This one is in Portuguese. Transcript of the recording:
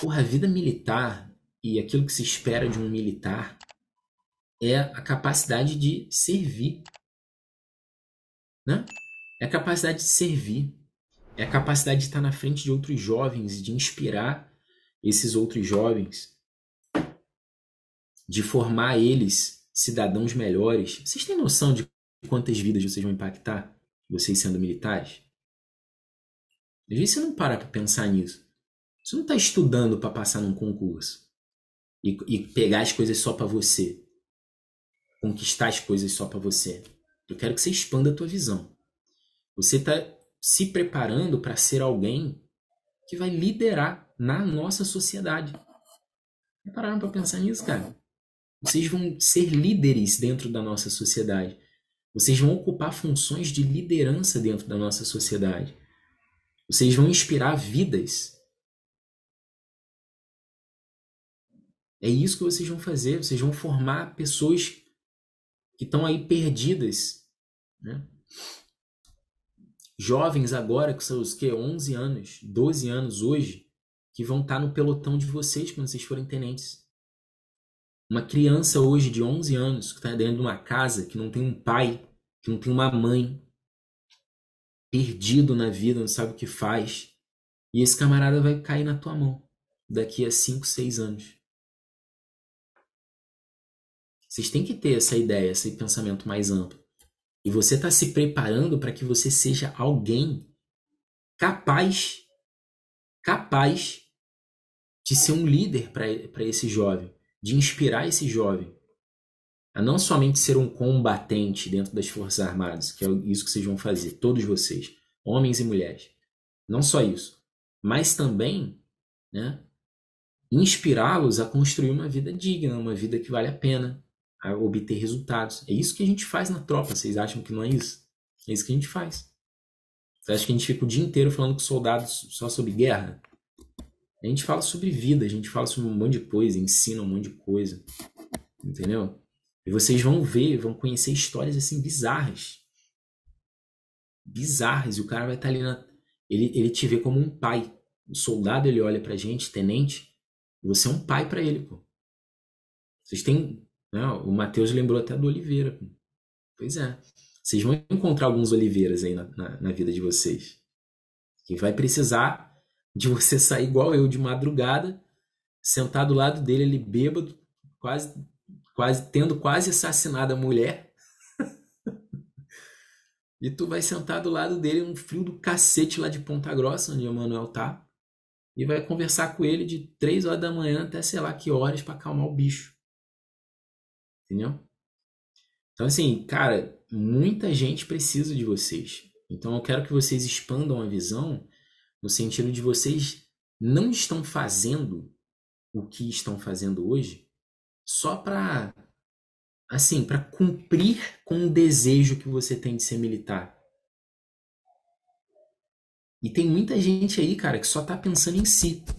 Porra, a vida militar e aquilo que se espera de um militar é a capacidade de servir. Né? É a capacidade de servir. É a capacidade de estar na frente de outros jovens, de inspirar esses outros jovens, de formar eles cidadãos melhores. Vocês têm noção de quantas vidas vocês vão impactar, vocês sendo militares? Às vezes você não para para pensar nisso. Você não está estudando para passar num concurso e, e pegar as coisas só para você, conquistar as coisas só para você. Eu quero que você expanda a tua visão. Você está se preparando para ser alguém que vai liderar na nossa sociedade. Não tá pararam para pensar nisso, cara? Vocês vão ser líderes dentro da nossa sociedade. Vocês vão ocupar funções de liderança dentro da nossa sociedade. Vocês vão inspirar vidas É isso que vocês vão fazer. Vocês vão formar pessoas que estão aí perdidas. Né? Jovens agora, com seus que, 11 anos, 12 anos hoje, que vão estar tá no pelotão de vocês quando vocês forem tenentes. Uma criança hoje de 11 anos que está dentro de uma casa, que não tem um pai, que não tem uma mãe, perdido na vida, não sabe o que faz, e esse camarada vai cair na tua mão daqui a 5, 6 anos. Vocês têm que ter essa ideia, esse pensamento mais amplo. E você está se preparando para que você seja alguém capaz, capaz de ser um líder para esse jovem, de inspirar esse jovem a não somente ser um combatente dentro das Forças Armadas, que é isso que vocês vão fazer, todos vocês, homens e mulheres. Não só isso, mas também né, inspirá-los a construir uma vida digna, uma vida que vale a pena, a obter resultados. É isso que a gente faz na tropa. Vocês acham que não é isso? É isso que a gente faz. Vocês acham que a gente fica o dia inteiro falando com soldados só sobre guerra? A gente fala sobre vida, a gente fala sobre um monte de coisa, ensina um monte de coisa. Entendeu? E vocês vão ver, vão conhecer histórias assim bizarras. Bizarras. E o cara vai estar tá ali na. Ele, ele te vê como um pai. O soldado ele olha pra gente, tenente. Você é um pai para ele, pô. Vocês têm né? O Matheus lembrou até do Oliveira. Pois é. Vocês vão encontrar alguns Oliveiras aí na, na, na vida de vocês. Que vai precisar de você sair igual eu de madrugada, sentar do lado dele, ele bêbado, quase, quase tendo quase assassinado a mulher. e tu vai sentar do lado dele um frio do cacete lá de Ponta Grossa, onde o Manuel tá, e vai conversar com ele de três horas da manhã até sei lá que horas para acalmar o bicho. Entendeu? Então, assim, cara, muita gente precisa de vocês. Então, eu quero que vocês expandam a visão no sentido de vocês não estão fazendo o que estão fazendo hoje só para assim, para cumprir com o desejo que você tem de ser militar. E tem muita gente aí, cara, que só tá pensando em si.